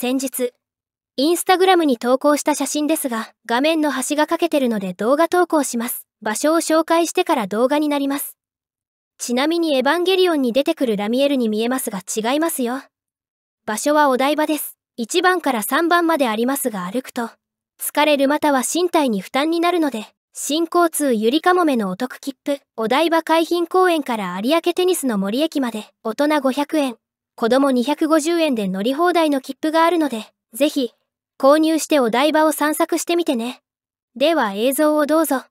先日、インスタグラムに投稿した写真ですが、画面の端が欠けてるので動画投稿します。場所を紹介してから動画になります。ちなみにエヴァンゲリオンに出てくるラミエルに見えますが違いますよ。場所はお台場です。1番から3番までありますが歩くと、疲れるまたは身体に負担になるので、新交通ゆりかもめのお得切符、お台場海浜公園から有明テニスの森駅まで、大人500円、子供250円で乗り放題の切符があるので、ぜひ、購入してお台場を散策してみてね。では映像をどうぞ。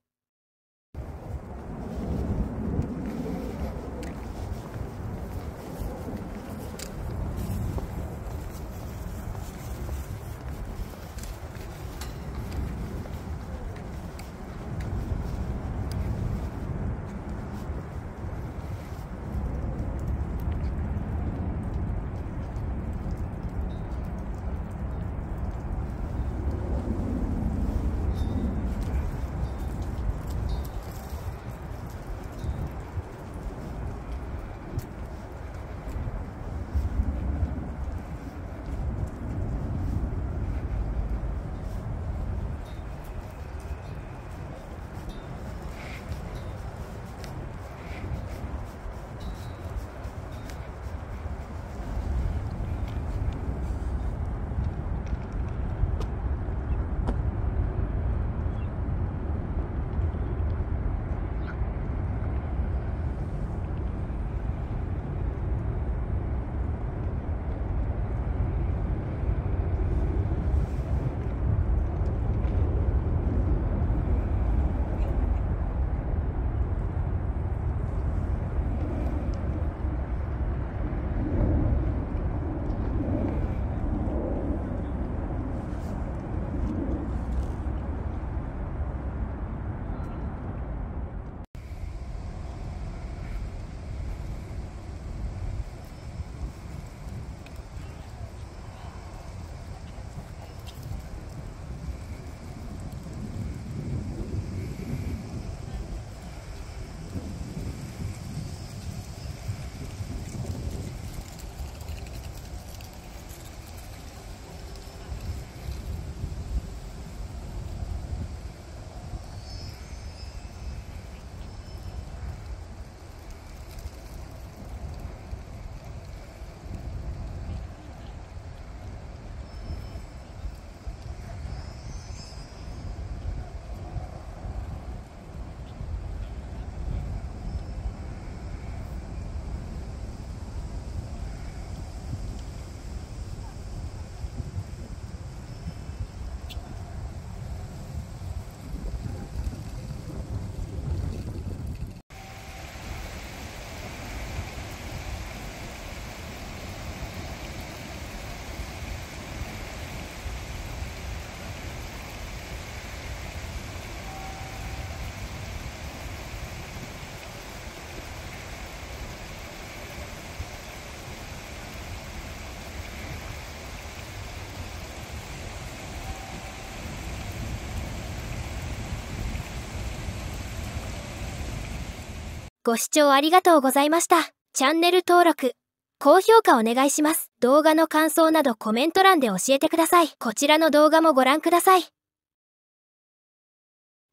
ご視聴ありがとうございました。チャンネル登録、高評価お願いします。動画の感想などコメント欄で教えてください。こちらの動画もご覧ください。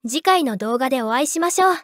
次回の動画でお会いしましょう。